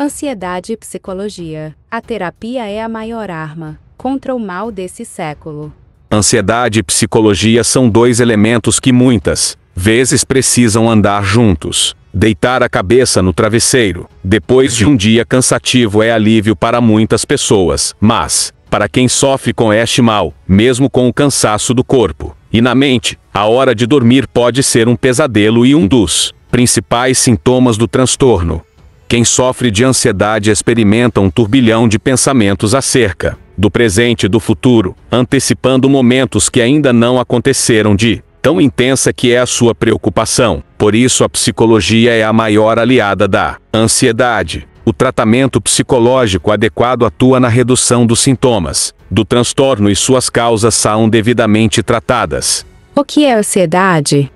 Ansiedade e psicologia. A terapia é a maior arma contra o mal desse século. Ansiedade e psicologia são dois elementos que muitas vezes precisam andar juntos. Deitar a cabeça no travesseiro, depois de um dia cansativo, é alívio para muitas pessoas, mas, para quem sofre com este mal, mesmo com o cansaço do corpo e na mente, a hora de dormir pode ser um pesadelo e um dos principais sintomas do transtorno. Quem sofre de ansiedade experimenta um turbilhão de pensamentos acerca do presente e do futuro, antecipando momentos que ainda não aconteceram de tão intensa que é a sua preocupação. Por isso a psicologia é a maior aliada da ansiedade. O tratamento psicológico adequado atua na redução dos sintomas do transtorno e suas causas são devidamente tratadas. O que é ansiedade?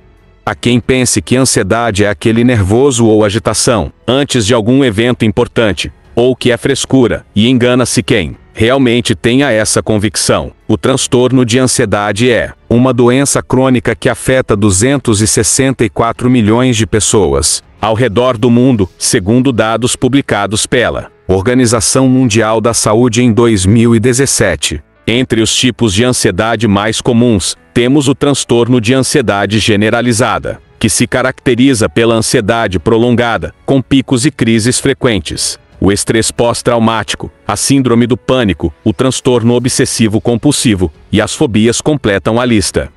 A quem pense que ansiedade é aquele nervoso ou agitação, antes de algum evento importante, ou que é frescura, e engana-se quem realmente tenha essa convicção. O transtorno de ansiedade é uma doença crônica que afeta 264 milhões de pessoas ao redor do mundo, segundo dados publicados pela Organização Mundial da Saúde em 2017. Entre os tipos de ansiedade mais comuns temos o transtorno de ansiedade generalizada, que se caracteriza pela ansiedade prolongada, com picos e crises frequentes. O estresse pós-traumático, a síndrome do pânico, o transtorno obsessivo-compulsivo e as fobias completam a lista.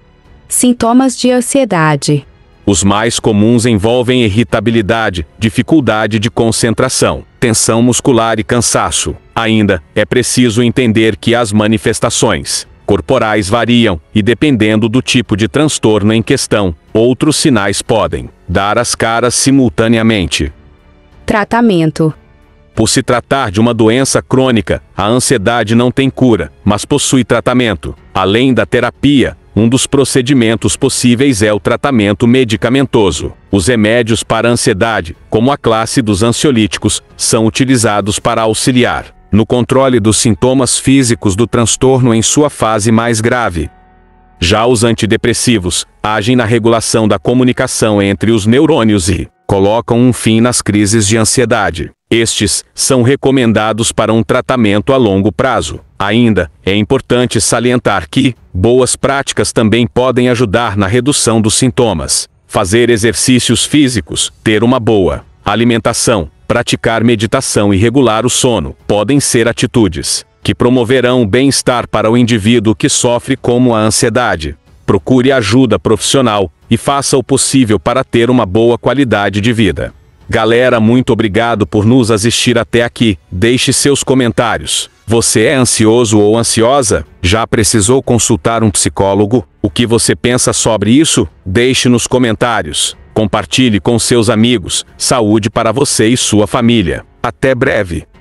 Sintomas de ansiedade: Os mais comuns envolvem irritabilidade, dificuldade de concentração, tensão muscular e cansaço. Ainda, é preciso entender que as manifestações corporais variam, e dependendo do tipo de transtorno em questão, outros sinais podem dar as caras simultaneamente. Tratamento: Por se tratar de uma doença crônica, a ansiedade não tem cura, mas possui tratamento. Além da terapia, um dos procedimentos possíveis é o tratamento medicamentoso. Os remédios para ansiedade, como a classe dos ansiolíticos, são utilizados para auxiliar no controle dos sintomas físicos do transtorno em sua fase mais grave. Já os antidepressivos agem na regulação da comunicação entre os neurônios e colocam um fim nas crises de ansiedade. Estes são recomendados para um tratamento a longo prazo. Ainda, é importante salientar que boas práticas também podem ajudar na redução dos sintomas. Fazer exercícios físicos, ter uma boa alimentação, praticar meditação e regular o sono podem ser atitudes que promoverão bem-estar para o indivíduo que sofre como a ansiedade. Procure ajuda profissional e faça o possível para ter uma boa qualidade de vida. Galera, muito obrigado por nos assistir até aqui. Deixe seus comentários. Você é ansioso ou ansiosa? Já precisou consultar um psicólogo? O que você pensa sobre isso? Deixe nos comentários. Compartilhe com seus amigos. Saúde para você e sua família. Até breve.